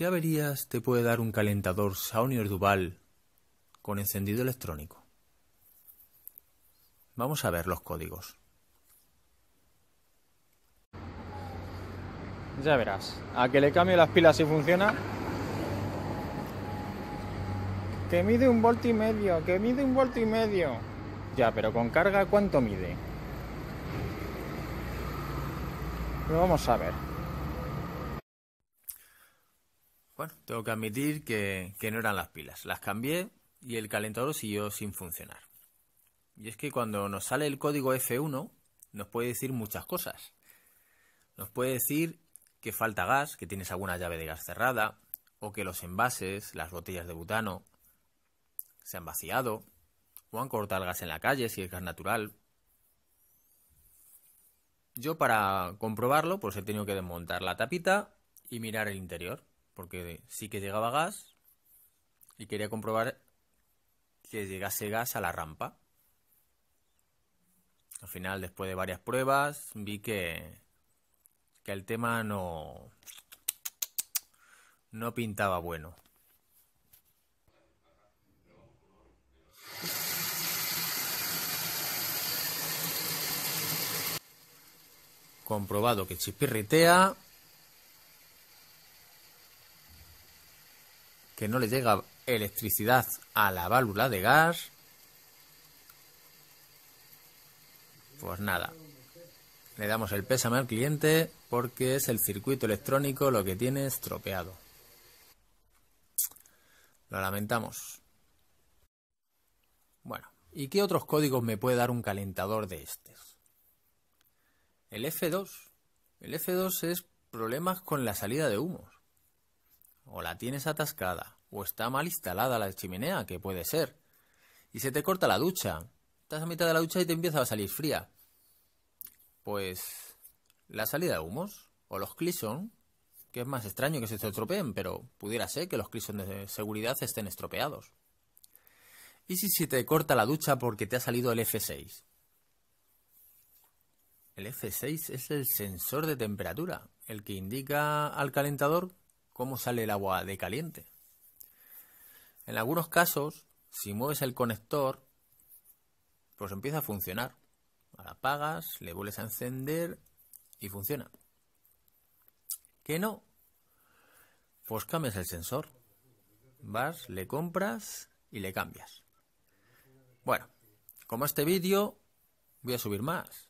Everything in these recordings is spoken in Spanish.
Ya verías, te puede dar un calentador Saunier Duval con encendido electrónico? Vamos a ver los códigos. Ya verás, a que le cambio las pilas si funciona. Que mide un volto y medio, que mide un volto y medio. Ya, pero con carga, ¿cuánto mide? Lo vamos a ver. Bueno, tengo que admitir que, no eran las pilas. Las cambié y el calentador siguió sin funcionar. Y es que cuando nos sale el código F1 nos puede decir muchas cosas. Nos puede decir que falta gas, que tienes alguna llave de gas cerrada, o que los envases, las botellas de butano, se han vaciado, o han cortado el gas en la calle si es gas natural. Yo para comprobarlo pues he tenido que desmontar la tapita y mirar el interior porque sí que llegaba gas y quería comprobar que llegase gas a la rampa. Al final, después de varias pruebas, vi que, que el tema no, no pintaba bueno. Comprobado que chispirritea. que no le llega electricidad a la válvula de gas, pues nada. Le damos el pésame al cliente porque es el circuito electrónico lo que tiene estropeado. Lo lamentamos. Bueno, ¿y qué otros códigos me puede dar un calentador de estos? El F2. El F2 es problemas con la salida de humos o la tienes atascada, o está mal instalada la chimenea, que puede ser, y se te corta la ducha. Estás a mitad de la ducha y te empieza a salir fría. Pues la salida de humos, o los clison, que es más extraño que se estropeen, pero pudiera ser que los clison de seguridad estén estropeados. ¿Y si se te corta la ducha porque te ha salido el F6? El F6 es el sensor de temperatura, el que indica al calentador cómo sale el agua de caliente. En algunos casos, si mueves el conector, pues empieza a funcionar. La apagas, le vuelves a encender y funciona. ¿Qué no? Pues cambias el sensor. Vas, le compras y le cambias. Bueno, como este vídeo, voy a subir más.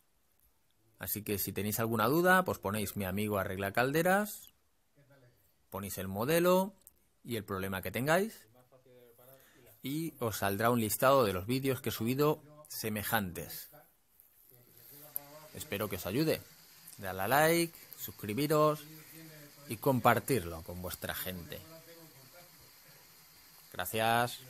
Así que si tenéis alguna duda, pues ponéis mi amigo arregla calderas Ponéis el modelo y el problema que tengáis y os saldrá un listado de los vídeos que he subido semejantes. Espero que os ayude. Dale a like, suscribiros y compartirlo con vuestra gente. Gracias.